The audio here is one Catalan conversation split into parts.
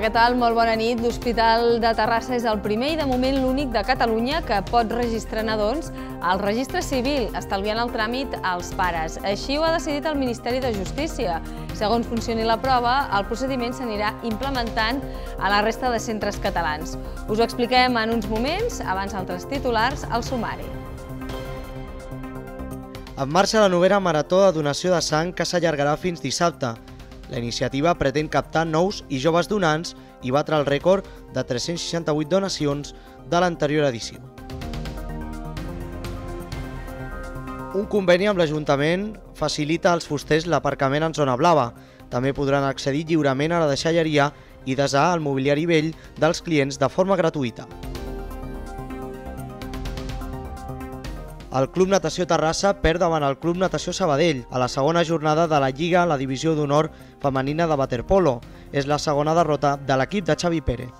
què tal? Molt bona nit. L'Hospital de Terrassa és el primer i de moment l'únic de Catalunya que pot registrar nadons al registre civil, estalviant el tràmit als pares. Així ho ha decidit el Ministeri de Justícia. Segons funcioni la prova, el procediment s'anirà implementant a la resta de centres catalans. Us ho expliquem en uns moments, abans altres titulars, al sumari. En marxa la novena marató de donació de sang que s'allargarà fins dissabte. La iniciativa pretén captar nous i joves donants i batre el rècord de 368 donacions de l'anterior edició. Un conveni amb l'Ajuntament facilita als fusters l'aparcament en zona blava. També podran accedir lliurement a la deixalleria i desar el mobiliari vell dels clients de forma gratuïta. El Club Natació Terrassa perd davant el Club Natació Sabadell a la segona jornada de la Lliga a la Divisió d'Honor Femenina de Waterpolo. És la segona derrota de l'equip de Xavi Pérez.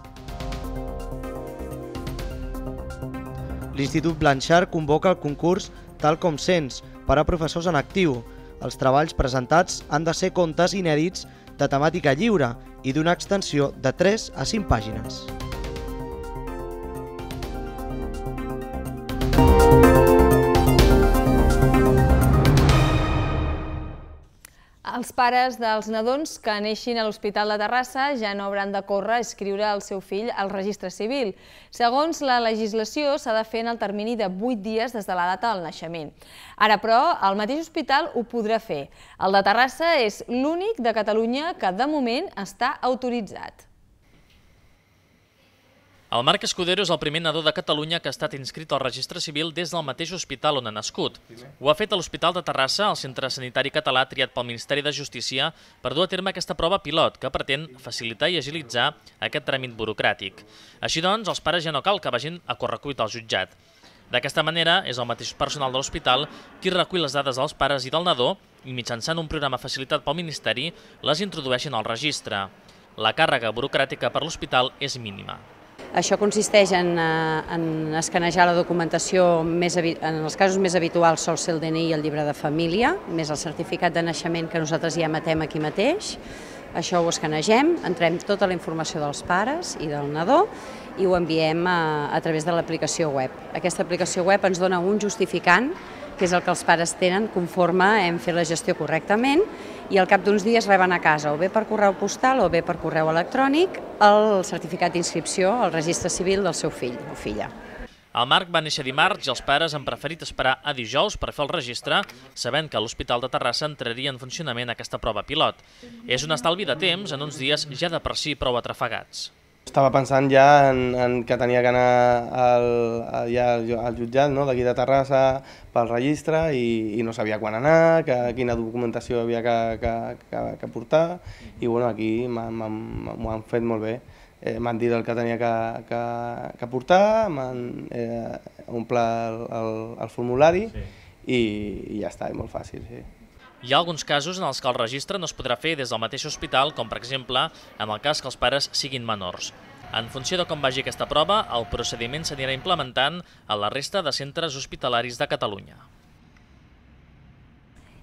L'Institut Blanchard convoca el concurs Tal com sents per a professors en actiu. Els treballs presentats han de ser contes inèdits de temàtica lliure i d'una extensió de 3 a 5 pàgines. Els pares dels nadons que neixin a l'Hospital de Terrassa ja no hauran de córrer a escriure el seu fill al registre civil. Segons la legislació, s'ha de fer en el termini de 8 dies des de la data del naixement. Ara, però, el mateix hospital ho podrà fer. El de Terrassa és l'únic de Catalunya que, de moment, està autoritzat. El Marc Escudero és el primer nadó de Catalunya que ha estat inscrit al registre civil des del mateix hospital on ha nascut. Ho ha fet a l'Hospital de Terrassa, al Centre Sanitari Català triat pel Ministeri de Justícia, per dur a terme aquesta prova pilot que pretén facilitar i agilitzar aquest tràmit burocràtic. Així doncs, els pares ja no cal que vagin a correcuit al jutjat. D'aquesta manera, és el mateix personal de l'hospital qui recull les dades dels pares i del nadó i mitjançant un programa facilitat pel Ministeri les introdueixen al registre. La càrrega burocràtica per l'hospital és mínima. Això consisteix en, eh, en escanejar la documentació, més, en els casos més habituals sol ser el DNI i el llibre de família, més el certificat de naixement que nosaltres ja matem aquí mateix. Això ho escanegem, entrem tota la informació dels pares i del nadó i ho enviem a, eh, a través de l'aplicació web. Aquesta aplicació web ens dona un justificant, que és el que els pares tenen conforme hem fet la gestió correctament, i al cap d'uns dies reben a casa o bé per correu postal o bé per correu electrònic el certificat d'inscripció al registre civil del seu fill o filla. El Marc va néixer dimarts i els pares han preferit esperar a dijous per fer el registre, sabent que l'Hospital de Terrassa entraria en funcionament aquesta prova pilot. És un estalvi de temps en uns dies ja de per si prou atrafegats. Estava pensant ja en, en que tenia que anar al, ja al, al jutjat no? d'aquí de Terrassa pel registre i, i no sabia quan anar, que, quina documentació havia que, que, que, que portar i bueno, aquí m'ho han fet molt bé. Eh, m'han dit el que tenia que, que, que portar, m'han eh, omplat el, el, el formulari sí. i, i ja està, és molt fàcil. Sí. Hi ha alguns casos en els que el registre no es podrà fer des del mateix hospital, com per exemple en el cas que els pares siguin menors. En funció de com vagi aquesta prova, el procediment s'anirà implementant a la resta de centres hospitalaris de Catalunya.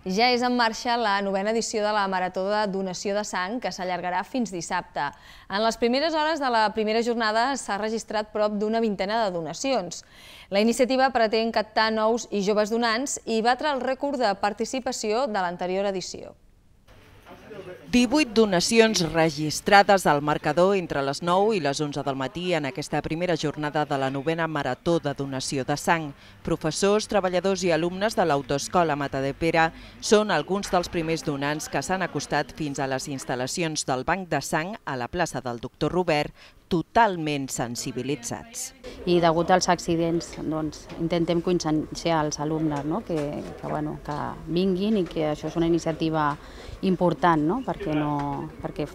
Ja és en marxa la novena edició de la Marató de Donació de Sang, que s'allargarà fins dissabte. En les primeres hores de la primera jornada s'ha registrat prop d'una vintena de donacions. La iniciativa pretén captar nous i joves donants i batre el rècord de participació de l'anterior edició. 18 donacions registrades al marcador entre les 9 i les 11 del matí en aquesta primera jornada de la novena Marató de Donació de Sang. Professors, treballadors i alumnes de l'Autoescola Mata de Pere són alguns dels primers donants que s'han acostat fins a les instal·lacions del Banc de Sang a la plaça del Doctor Robert totalment sensibilitzats. I degut als accidents, doncs, intentem conscienciar els alumnes no? que, que, bueno, que vinguin i que això és una iniciativa important, no? perquè, no, perquè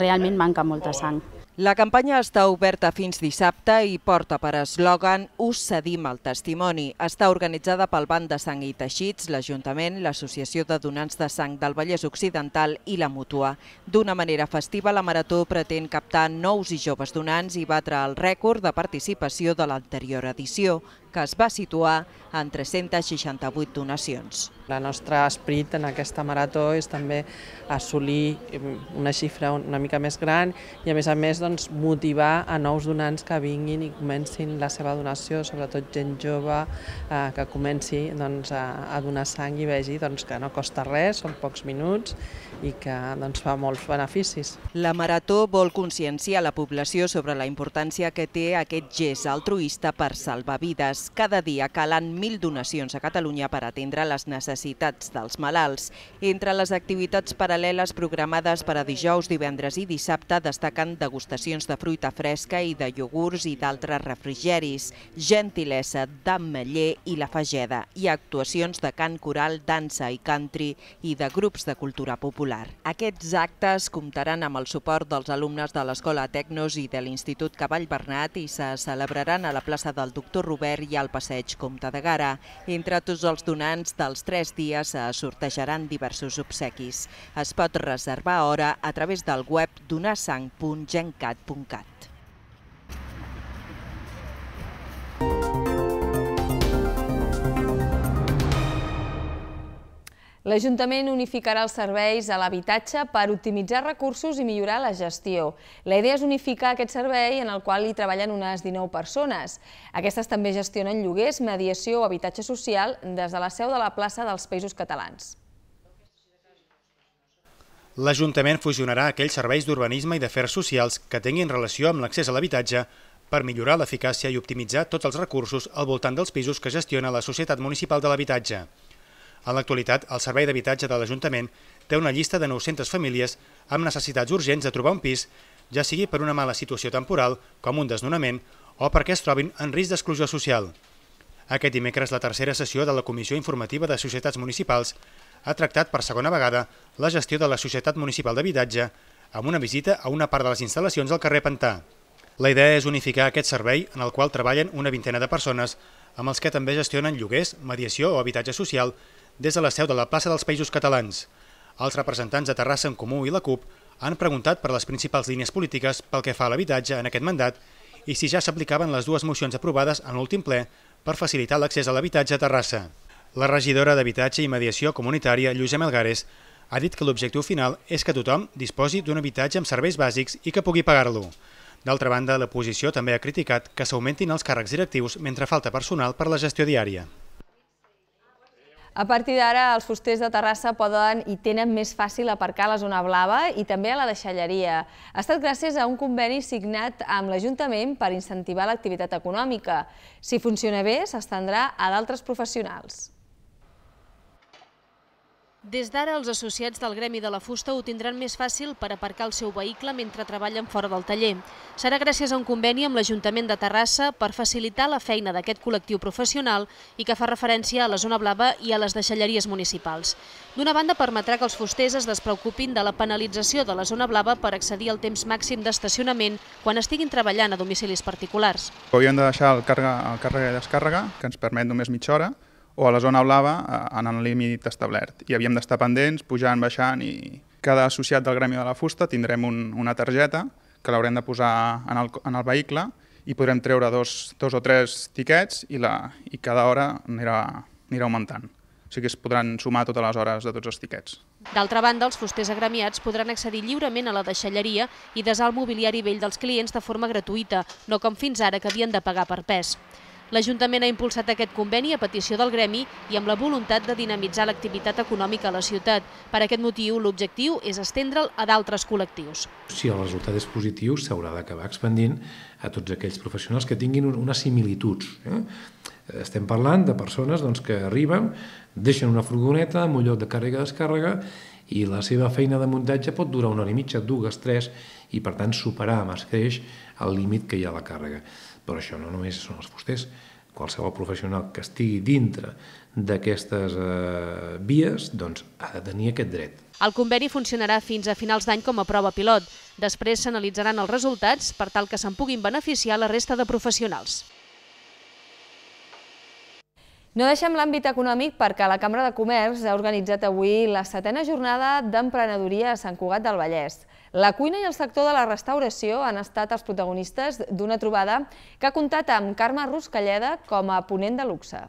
realment manca molta sang. La campanya està oberta fins dissabte i porta per eslògan Us cedim el testimoni. Està organitzada pel Banc de Sang i Teixits, l'Ajuntament, l'Associació de Donants de Sang del Vallès Occidental i la Mútua. D'una manera festiva, la Marató pretén captar nous i joves donants i batre el rècord de participació de l'anterior edició, que es va situar en 368 donacions. El nostre esperit en aquesta marató és també assolir eh, una xifra una mica més gran i a més a més doncs, motivar a nous donants que vinguin i comencin la seva donació, sobretot gent jove eh, que comenci doncs, a, a donar sang i vegi doncs, que no costa res, són pocs minuts i que doncs, fa molts beneficis. La Marató vol conscienciar la població sobre la importància que té aquest gest altruista per salvar vides hores, cada dia calen 1.000 donacions a Catalunya per atendre les necessitats dels malalts. Entre les activitats paral·leles programades per a dijous, divendres i dissabte destaquen degustacions de fruita fresca i de iogurts i d'altres refrigeris, gentilesa, d'ametller i la fageda, i actuacions de cant coral, dansa i country i de grups de cultura popular. Aquests actes comptaran amb el suport dels alumnes de l'Escola Tecnos i de l'Institut Cavall Bernat i se celebraran a la plaça del Doctor Robert i al passeig Comte de Gara. Entre tots els donants dels tres dies es eh, sortejaran diversos obsequis. Es pot reservar hora a través del web donarsang.gencat.cat. L'Ajuntament unificarà els serveis a l'habitatge per optimitzar recursos i millorar la gestió. La idea és unificar aquest servei en el qual hi treballen unes 19 persones. Aquestes també gestionen lloguers, mediació o habitatge social des de la seu de la plaça dels Països Catalans. L'Ajuntament fusionarà aquells serveis d'urbanisme i d'afers socials que tinguin relació amb l'accés a l'habitatge per millorar l'eficàcia i optimitzar tots els recursos al voltant dels pisos que gestiona la Societat Municipal de l'Habitatge. En l'actualitat, el Servei d'Habitatge de l'Ajuntament té una llista de 900 famílies amb necessitats urgents de trobar un pis, ja sigui per una mala situació temporal, com un desnonament, o perquè es trobin en risc d'exclusió social. Aquest dimecres, la tercera sessió de la Comissió Informativa de Societats Municipals ha tractat per segona vegada la gestió de la Societat Municipal d'Habitatge amb una visita a una part de les instal·lacions al carrer Pantà. La idea és unificar aquest servei en el qual treballen una vintena de persones amb els que també gestionen lloguers, mediació o habitatge social des de la seu de la plaça dels Països Catalans. Els representants de Terrassa en Comú i la CUP han preguntat per les principals línies polítiques pel que fa a l'habitatge en aquest mandat i si ja s'aplicaven les dues mocions aprovades en l'últim ple per facilitar l'accés a l'habitatge a Terrassa. La regidora d'Habitatge i Mediació Comunitària, Lluïsa Melgares, ha dit que l'objectiu final és que tothom disposi d'un habitatge amb serveis bàsics i que pugui pagar-lo. D'altra banda, l'oposició també ha criticat que s'augmentin els càrrecs directius mentre falta personal per la gestió diària. A partir d'ara, els fusters de Terrassa poden i tenen més fàcil aparcar a la zona blava i també a la deixalleria. Ha estat gràcies a un conveni signat amb l'Ajuntament per incentivar l'activitat econòmica. Si funciona bé, s'estendrà a d'altres professionals. Des d'ara, els associats del Gremi de la Fusta ho tindran més fàcil per aparcar el seu vehicle mentre treballen fora del taller. Serà gràcies a un conveni amb l'Ajuntament de Terrassa per facilitar la feina d'aquest col·lectiu professional i que fa referència a la zona blava i a les deixalleries municipals. D'una banda, permetrà que els fusters es despreocupin de la penalització de la zona blava per accedir al temps màxim d'estacionament quan estiguin treballant a domicilis particulars. Hauríem de deixar el, carga, el càrrega i descàrrega, que ens permet només mitja hora, o a la zona blava eh, en el límit establert. I havíem d'estar pendents, pujant, baixant, i cada associat del gremi de la fusta tindrem un, una targeta que l'haurem de posar en el, en el vehicle i podrem treure dos, dos o tres tiquets i, la, i cada hora anirà, anirà augmentant. O sigui que es podran sumar totes les hores de tots els tiquets. D'altra banda, els fusters agremiats podran accedir lliurement a la deixalleria i desar el mobiliari vell dels clients de forma gratuïta, no com fins ara que havien de pagar per pes. L'Ajuntament ha impulsat aquest conveni a petició del gremi i amb la voluntat de dinamitzar l'activitat econòmica a la ciutat. Per aquest motiu, l'objectiu és estendre'l a d'altres col·lectius. Si el resultat és positiu, s'haurà d'acabar expandint a tots aquells professionals que tinguin unes similituds. Eh? Estem parlant de persones doncs, que arriben, deixen una furgoneta amb un lloc de càrrega-descàrrega i i la seva feina de muntatge pot durar una hora i mitja, dues, tres, i per tant superar amb escreix el límit que hi ha a la càrrega. Però això no només són els fusters, qualsevol professional que estigui dintre d'aquestes eh, vies doncs, ha de tenir aquest dret. El conveni funcionarà fins a finals d'any com a prova pilot. Després s'analitzaran els resultats per tal que se'n puguin beneficiar la resta de professionals. No deixem l'àmbit econòmic perquè la Cambra de Comerç ha organitzat avui la setena jornada d'emprenedoria a Sant Cugat del Vallès. La cuina i el sector de la restauració han estat els protagonistes d'una trobada que ha comptat amb Carme Ruscalleda com a ponent de luxe.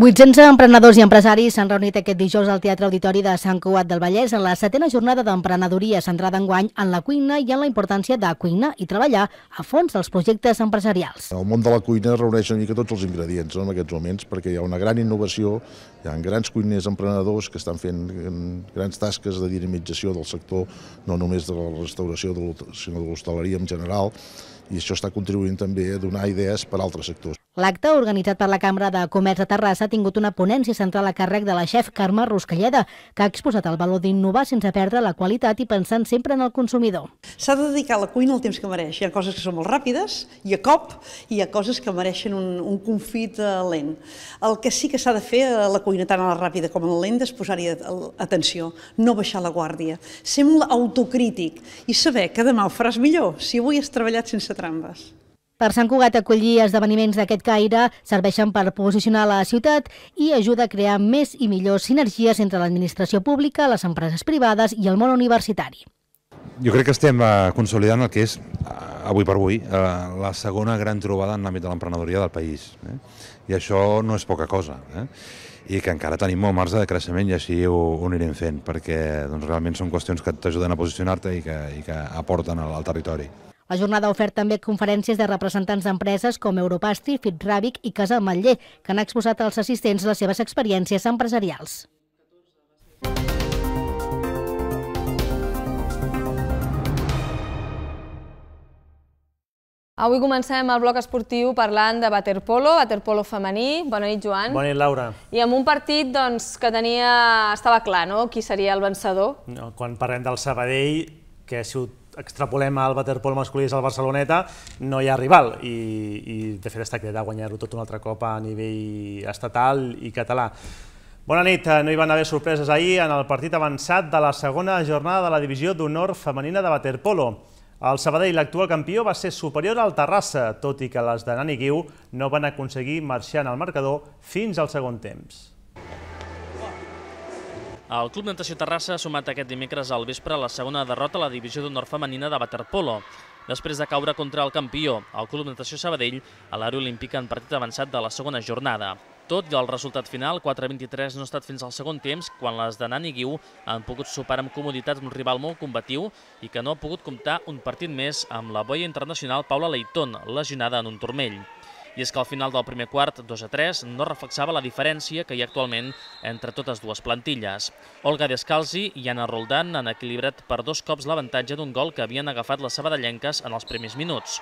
800 emprenedors i empresaris s'han reunit aquest dijous al Teatre Auditori de Sant Cugat del Vallès en la setena jornada d'emprenedoria centrada en guany en la cuina i en la importància de cuinar i treballar a fons dels projectes empresarials. El món de la cuina reuneix una mica tots els ingredients no, en aquests moments perquè hi ha una gran innovació, hi ha grans cuiners emprenedors que estan fent mm, grans tasques de dinamització del sector, no només de la restauració sinó de l'hostaleria en general, i això està contribuint també a donar idees per a altres sectors. L'acte, organitzat per la Cambra de Comerç de Terrassa, ha tingut una ponència central a càrrec de la xef Carme Ruscalleda, que ha exposat el valor d'innovar sense perdre la qualitat i pensant sempre en el consumidor. S'ha de dedicar a la cuina el temps que mereix. Hi ha coses que són molt ràpides i a cop, i hi ha coses que mereixen un, un confit eh, lent. El que sí que s'ha de fer a eh, la cuina, tant a la ràpida com a la lenta, és posar-hi atenció, no baixar la guàrdia, ser molt autocrític i saber que demà ho faràs millor. Si avui has treballat sense trampes. Per Sant Cugat acollir esdeveniments d'aquest caire serveixen per posicionar la ciutat i ajuda a crear més i millors sinergies entre l'administració pública, les empreses privades i el món universitari. Jo crec que estem eh, consolidant el que és, eh, avui per avui, eh, la segona gran trobada en l'àmbit de l'emprenedoria del país. Eh? I això no és poca cosa. Eh? i que encara tenim molt marge de creixement i així ho, ho anirem fent, perquè doncs, realment són qüestions que t'ajuden a posicionar-te i, que, i que aporten al, al territori. La jornada ha ofert també conferències de representants d'empreses com Europastri, Fitràbic i Casa Matller, que han exposat als assistents les seves experiències empresarials. Avui comencem el bloc esportiu parlant de waterpolo, waterpolo femení. Bona nit, Joan. Bona nit, Laura. I amb un partit doncs, que tenia... estava clar, no?, qui seria el vencedor. quan parlem del Sabadell, que ha sigut extrapolem el waterpol masculí al Barceloneta, no hi ha rival i, i de fet està cridat a guanyar-ho tot un altre cop a nivell estatal i català. Bona nit, eh, no hi van haver sorpreses ahir en el partit avançat de la segona jornada de la divisió d'honor femenina de waterpolo. El Sabadell, l'actual campió, va ser superior al Terrassa, tot i que les de Nani Guiu no van aconseguir marxar en el marcador fins al segon temps. El Club Natació Terrassa ha sumat aquest dimecres al vespre la segona derrota a la divisió d'honor femenina de waterpolo. Després de caure contra el campió, el Club Natació Sabadell, a l'àrea olímpica en partit avançat de la segona jornada. Tot i el resultat final, 4-23 no ha estat fins al segon temps, quan les de Nani Guiu han pogut superar amb comoditat un rival molt combatiu i que no ha pogut comptar un partit més amb la boia internacional Paula Leiton, lesionada en un turmell i és que al final del primer quart, 2 a 3, no reflexava la diferència que hi ha actualment entre totes dues plantilles. Olga Descalzi i Anna Roldan han equilibrat per dos cops l'avantatge d'un gol que havien agafat les sabadellenques en els primers minuts.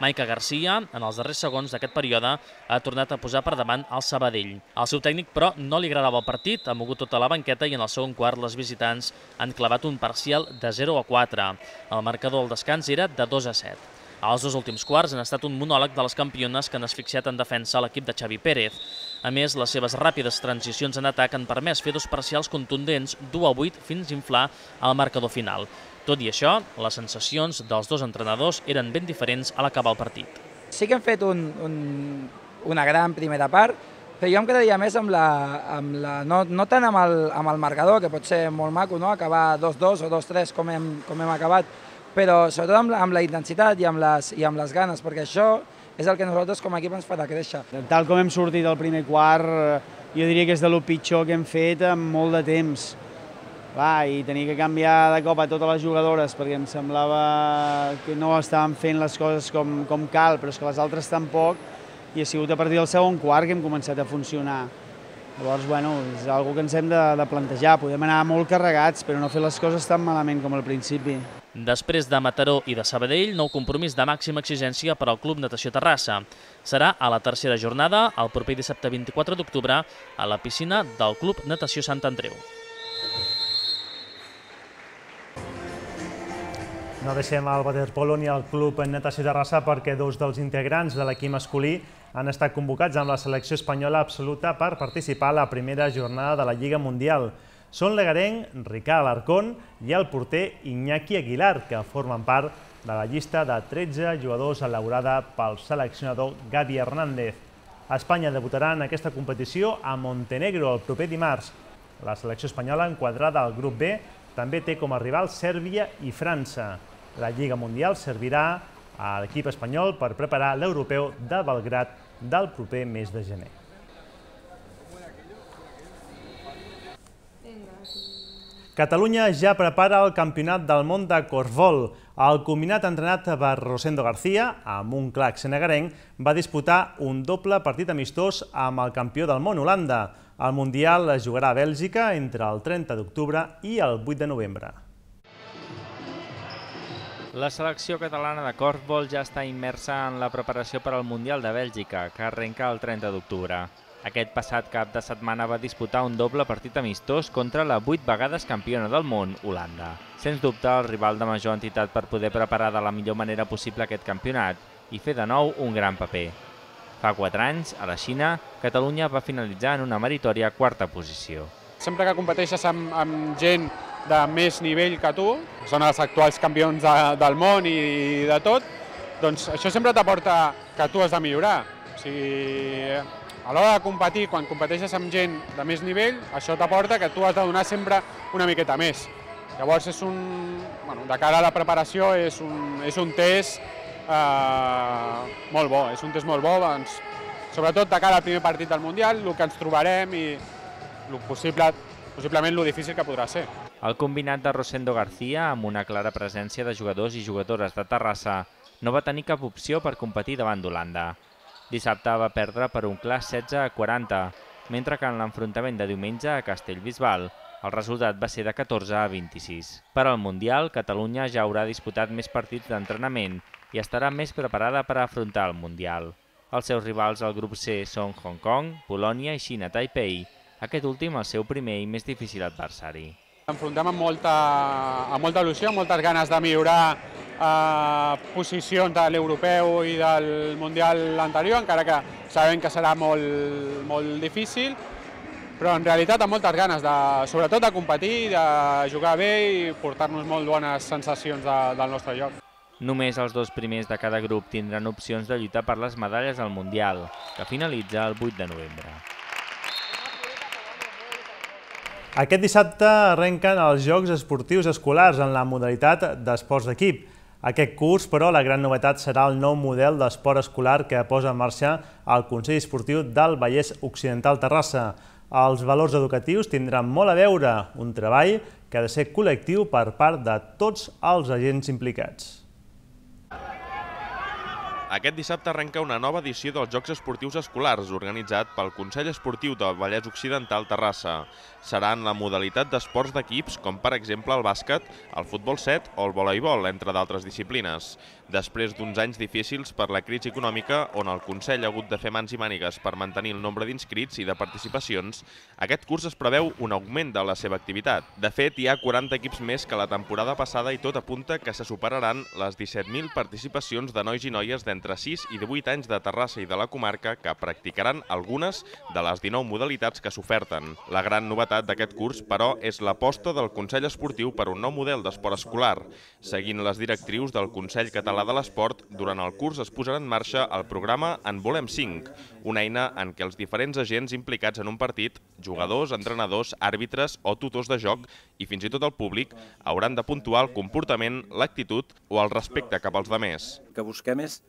Maica Garcia, en els darrers segons d'aquest període, ha tornat a posar per davant el Sabadell. Al seu tècnic, però, no li agradava el partit, ha mogut tota la banqueta i en el segon quart les visitants han clavat un parcial de 0 a 4. El marcador al descans era de 2 a 7. Els dos últims quarts han estat un monòleg de les campiones que han asfixiat en defensa l'equip de Xavi Pérez. A més, les seves ràpides transicions en atac han permès fer dos parcials contundents, 2 a 8, fins a inflar el marcador final. Tot i això, les sensacions dels dos entrenadors eren ben diferents a l'acabar el partit. Sí que hem fet un, un, una gran primera part, però jo em quedaria més amb la, amb la no, no tant amb el, amb el marcador, que pot ser molt maco, no? acabar 2-2 o 2-3 com, hem, com hem acabat, però sobretot amb, amb la intensitat i amb, les, i amb les ganes, perquè això és el que nosaltres com a equip ens farà créixer. Tal com hem sortit del primer quart, eh, jo diria que és de lo pitjor que hem fet en molt de temps. Va, i tenir que canviar de cop a totes les jugadores perquè em semblava que no estàvem fent les coses com, com cal, però és que les altres tampoc, i ha sigut a partir del segon quart que hem començat a funcionar. Llavors, bueno, és algo que ens hem de, de plantejar. Podem anar molt carregats, però no fer les coses tan malament com al principi. Després de Mataró i de Sabadell, nou compromís de màxima exigència per al Club Natació Terrassa. Serà a la tercera jornada, el proper dissabte 24 d'octubre, a la piscina del Club Natació Sant Andreu. No deixem el waterpolo ni el Club Natació Terrassa perquè dos dels integrants de l'equip masculí han estat convocats amb la selecció espanyola absoluta per participar a la primera jornada de la Lliga Mundial. Són l'egarenc Ricard Alarcón i el porter Iñaki Aguilar, que formen part de la llista de 13 jugadors elaborada pel seleccionador Gadi Hernández. Espanya debutarà en aquesta competició a Montenegro el proper dimarts. La selecció espanyola, enquadrada al grup B, també té com a rival Sèrbia i França. La Lliga Mundial servirà a l'equip espanyol per preparar l'europeu de Belgrat del proper mes de gener. Catalunya ja prepara el Campionat del món de Corfbol. El combinat entrenat per Rosendo García, amb un clac senegarenc, va disputar un doble partit amistós amb el campió del món Holanda. El Mundial es jugarà a Bèlgica entre el 30 d'octubre i el 8 de novembre. La selecció catalana de corfbol ja està immersa en la preparació per al Mundial de Bèlgica, que arrenca el 30 d'octubre. Aquest passat cap de setmana va disputar un doble partit amistós contra la vuit vegades campiona del món, Holanda. Sens dubte, el rival de major entitat per poder preparar de la millor manera possible aquest campionat i fer de nou un gran paper. Fa 4 anys, a la Xina, Catalunya va finalitzar en una meritòria quarta posició. Sempre que competeixes amb, amb gent de més nivell que tu, són els actuals campions de, del món i de tot, doncs això sempre t'aporta que tu has de millorar. O sigui, a l'hora de competir, quan competeixes amb gent de més nivell, això t'aporta que tu has de donar sempre una miqueta més. Llavors, és un, bueno, de cara a la preparació, és un, és un test eh, molt bo, és un test molt bo, doncs, sobretot de cara al primer partit del Mundial, el que ens trobarem i el possible, possiblement el difícil que podrà ser. El combinat de Rosendo García, amb una clara presència de jugadors i jugadores de Terrassa, no va tenir cap opció per competir davant d'Holanda. Dissabte va perdre per un clar 16 a 40, mentre que en l'enfrontament de diumenge a Castellbisbal el resultat va ser de 14 a 26. Per al Mundial, Catalunya ja haurà disputat més partits d'entrenament i estarà més preparada per afrontar el Mundial. Els seus rivals al grup C són Hong Kong, Polònia i Xina Taipei, aquest últim el seu primer i més difícil adversari. Enfrontem amb molta, amb molta il·lusió, amb moltes ganes de millorar eh, posicions de l'europeu i del Mundial anterior, encara que sabem que serà molt, molt difícil, però en realitat amb moltes ganes, de, sobretot de competir, de jugar bé i portar-nos molt bones sensacions de, del nostre lloc. Només els dos primers de cada grup tindran opcions de lluitar per les medalles al Mundial, que finalitza el 8 de novembre. Aquest dissabte arrenquen els Jocs Esportius Escolars en la modalitat d'esports d'equip. Aquest curs, però, la gran novetat serà el nou model d'esport escolar que posa en marxa el Consell Esportiu del Vallès Occidental Terrassa. Els valors educatius tindran molt a veure, un treball que ha de ser col·lectiu per part de tots els agents implicats. Aquest dissabte arrenca una nova edició dels Jocs Esportius Escolars organitzat pel Consell Esportiu del Vallès Occidental Terrassa. Serà en la modalitat d'esports d'equips com per exemple el bàsquet, el futbol set o el voleibol, entre d'altres disciplines. Després d'uns anys difícils per la crisi econòmica, on el Consell ha hagut de fer mans i mànigues per mantenir el nombre d'inscrits i de participacions, aquest curs es preveu un augment de la seva activitat. De fet, hi ha 40 equips més que la temporada passada i tot apunta que se superaran les 17.000 participacions de nois i noies d'entre entre 6 i 18 anys de Terrassa i de la comarca que practicaran algunes de les 19 modalitats que s'oferten. La gran novetat d'aquest curs, però, és l'aposta del Consell Esportiu per un nou model d'esport escolar. Seguint les directrius del Consell Català de l'Esport, durant el curs es posarà en marxa el programa En Volem 5, una eina en què els diferents agents implicats en un partit, jugadors, entrenadors, àrbitres o tutors de joc i fins i tot el públic, hauran de puntuar el comportament, l'actitud o el respecte cap als demés. El que busquem és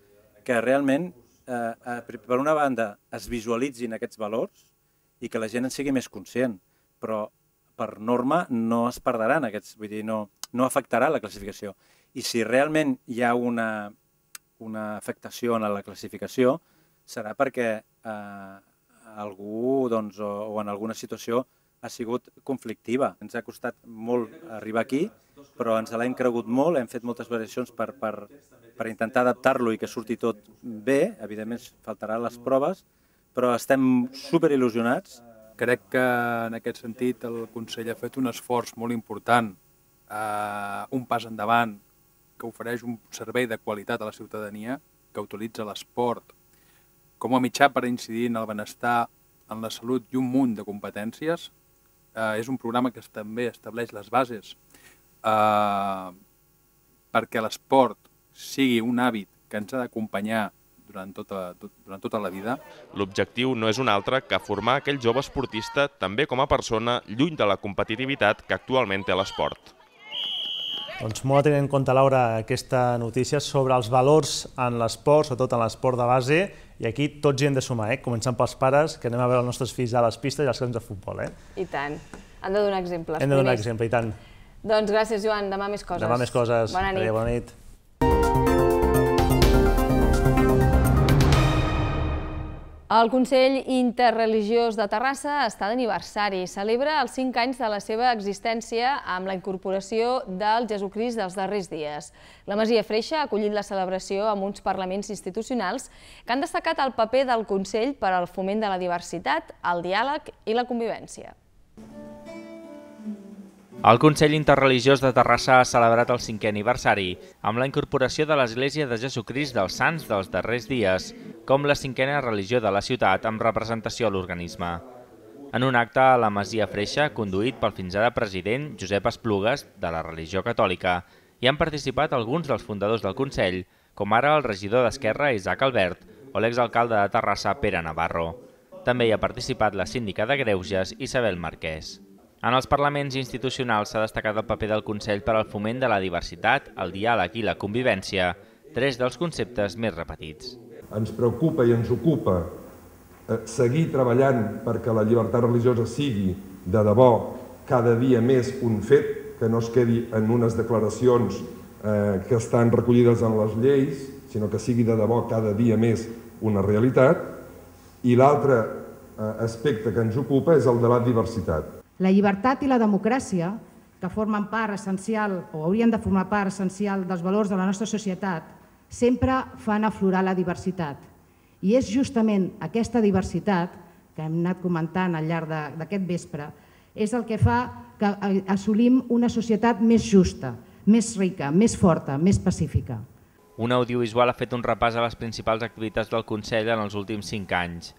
que realment, eh, eh per una banda, es visualitzin aquests valors i que la gent en sigui més conscient, però per norma no es perdran aquests, vull dir, no, no afectarà la classificació. I si realment hi ha una, una afectació en la classificació, serà perquè eh, algú doncs, o, o en alguna situació ha sigut conflictiva. Ens ha costat molt arribar aquí, però ens l'hem cregut molt, hem fet moltes variacions per, per, per intentar adaptar-lo i que surti tot bé. Evidentment, faltaran les proves, però estem super il·lusionats. Crec que en aquest sentit el Consell ha fet un esforç molt important, eh, un pas endavant, que ofereix un servei de qualitat a la ciutadania, que utilitza l'esport com a mitjà per incidir en el benestar en la salut i un munt de competències eh, és un programa que també estableix les bases eh, perquè l'esport sigui un hàbit que ens ha d'acompanyar durant tota, tot, durant tota la vida. L'objectiu no és un altre que formar aquell jove esportista també com a persona lluny de la competitivitat que actualment té l'esport. Doncs molt a tenir en compte, Laura, aquesta notícia sobre els valors en l'esport, sobretot en l'esport de base, i aquí tots hi hem de sumar, eh? començant pels pares, que anem a veure els nostres fills a les pistes i als camps de futbol. Eh? I tant. Han de donar exemple. Hem de donar exemple, i tant. Doncs gràcies, Joan. Demà més coses. Demà més coses. Bona nit. Adéu, bona nit. El Consell Interreligiós de Terrassa està d'aniversari. Celebra els 5 anys de la seva existència amb la incorporació del Jesucrist dels darrers dies. La Masia Freixa ha acollit la celebració amb uns parlaments institucionals que han destacat el paper del Consell per al foment de la diversitat, el diàleg i la convivència. El Consell Interreligiós de Terrassa ha celebrat el cinquè aniversari amb la incorporació de l'Església de Jesucrist dels Sants dels darrers dies, com la cinquena religió de la ciutat amb representació a l'organisme. En un acte a la Masia Freixa, conduït pel fins ara president Josep Esplugues, de la religió catòlica, hi han participat alguns dels fundadors del Consell, com ara el regidor d'Esquerra Isaac Albert o l'exalcalde de Terrassa Pere Navarro. També hi ha participat la síndica de Greuges Isabel Marquès. En els parlaments institucionals s'ha destacat el paper del Consell per al foment de la diversitat, el diàleg i la convivència, tres dels conceptes més repetits. Ens preocupa i ens ocupa eh, seguir treballant perquè la llibertat religiosa sigui de debò cada dia més un fet, que no es quedi en unes declaracions eh, que estan recollides en les lleis, sinó que sigui de debò cada dia més una realitat. I l'altre eh, aspecte que ens ocupa és el de la diversitat la llibertat i la democràcia, que formen part essencial o haurien de formar part essencial dels valors de la nostra societat, sempre fan aflorar la diversitat. I és justament aquesta diversitat, que hem anat comentant al llarg d'aquest vespre, és el que fa que eh, assolim una societat més justa, més rica, més forta, més pacífica. Un audiovisual ha fet un repàs a les principals activitats del Consell en els últims cinc anys.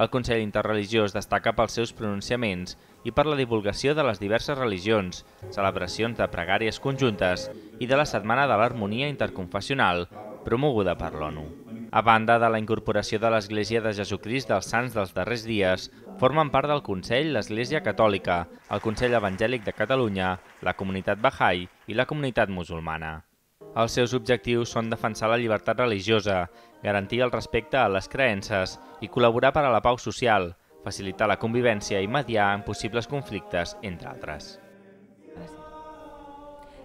El Consell Interreligiós destaca pels seus pronunciaments i per la divulgació de les diverses religions, celebracions de pregàries conjuntes i de la Setmana de l'Harmonia Interconfessional, promoguda per l'ONU. A banda de la incorporació de l'Església de Jesucrist dels Sants dels darrers dies, formen part del Consell l'Església Catòlica, el Consell Evangèlic de Catalunya, la Comunitat Bahá'í i la Comunitat Musulmana. Els seus objectius són defensar la llibertat religiosa, garantir el respecte a les creences i col·laborar per a la pau social, facilitar la convivència i mediar en possibles conflictes, entre altres.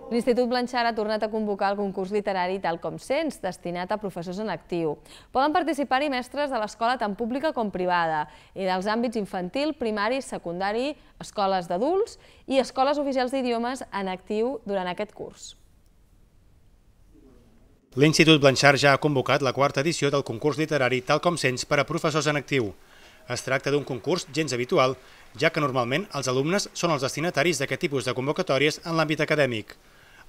L'Institut Blanchard ha tornat a convocar el concurs literari tal com sents, destinat a professors en actiu. Poden participar-hi mestres de l'escola tant pública com privada i dels àmbits infantil, primari, secundari, escoles d'adults i escoles oficials d'idiomes en actiu durant aquest curs. L'Institut Blanchard ja ha convocat la quarta edició del concurs literari tal com sents per a professors en actiu. Es tracta d'un concurs gens habitual, ja que normalment els alumnes són els destinataris d'aquest tipus de convocatòries en l'àmbit acadèmic.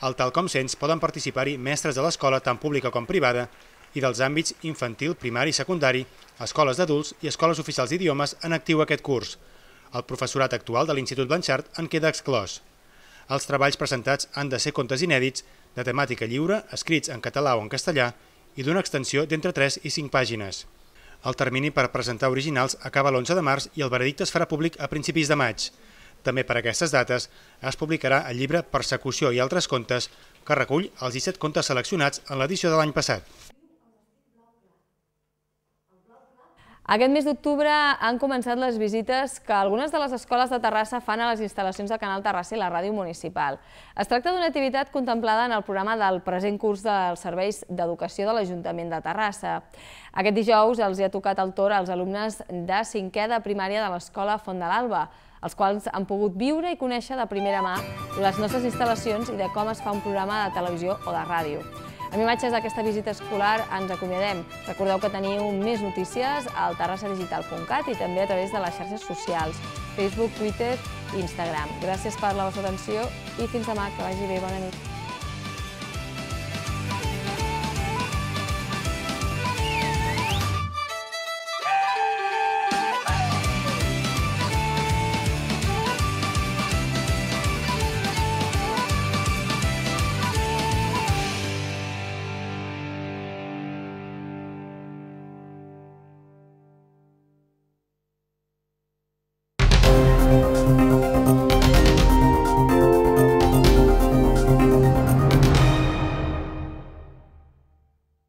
Al tal com sents poden participar-hi mestres de l'escola tant pública com privada i dels àmbits infantil, primari i secundari, escoles d'adults i escoles oficials d'idiomes en actiu aquest curs. El professorat actual de l'Institut Blanchard en queda exclòs. Els treballs presentats han de ser contes inèdits, de temàtica lliure, escrits en català o en castellà i d'una extensió d'entre 3 i 5 pàgines. El termini per presentar originals acaba l'11 de març i el veredicte es farà públic a principis de maig. També per aquestes dates es publicarà el llibre Persecució i altres contes, que recull els 17 contes seleccionats en l'edició de l'any passat. Aquest mes d'octubre han començat les visites que algunes de les escoles de Terrassa fan a les instal·lacions del Canal Terrassa i la ràdio municipal. Es tracta d'una activitat contemplada en el programa del present curs dels serveis d'educació de l'Ajuntament de Terrassa. Aquest dijous els ha tocat el torn als alumnes de cinquè de primària de l'escola Font de l'Alba, els quals han pogut viure i conèixer de primera mà les nostres instal·lacions i de com es fa un programa de televisió o de ràdio. Amb imatges d'aquesta visita escolar ens acomiadem. Recordeu que teniu més notícies al terrassadigital.cat i també a través de les xarxes socials, Facebook, Twitter i Instagram. Gràcies per la vostra atenció i fins demà. Que vagi bé. Bona nit.